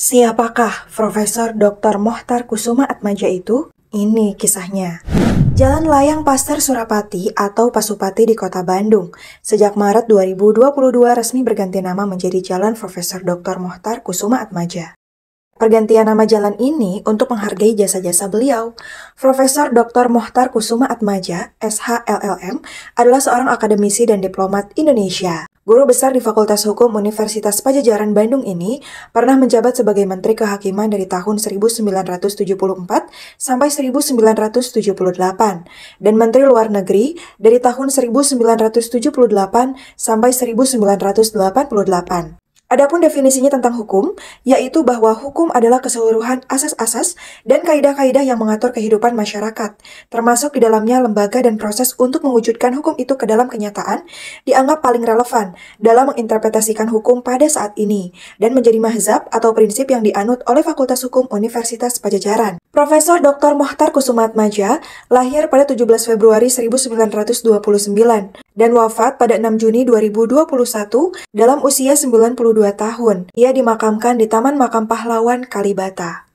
Siapakah Profesor Dr. Mohtar Kusuma Atmaja itu? Ini kisahnya. Jalan Layang Pasar Surapati atau Pasupati di Kota Bandung sejak Maret 2022 resmi berganti nama menjadi Jalan Profesor Dr. Mohtar Kusuma Atmaja. Pergantian nama jalan ini untuk menghargai jasa-jasa beliau. Profesor Dr. Mohtar Kusuma Atmaja, SHLLM, adalah seorang akademisi dan diplomat Indonesia. Guru besar di Fakultas Hukum Universitas Pajajaran Bandung ini pernah menjabat sebagai Menteri Kehakiman dari tahun 1974 sampai 1978 dan Menteri Luar Negeri dari tahun 1978 sampai 1988. Adapun definisinya tentang hukum, yaitu bahwa hukum adalah keseluruhan asas-asas dan kaidah-kaidah yang mengatur kehidupan masyarakat, termasuk di dalamnya lembaga dan proses untuk mewujudkan hukum itu ke dalam kenyataan, dianggap paling relevan dalam menginterpretasikan hukum pada saat ini, dan menjadi mahzab atau prinsip yang dianut oleh Fakultas Hukum Universitas Pajajaran. Profesor Dr. Mohtar Kusumatmaja lahir pada 17 Februari 1929 dan wafat pada 6 Juni 2021 dalam usia 92 tahun. Ia dimakamkan di Taman Makam Pahlawan Kalibata.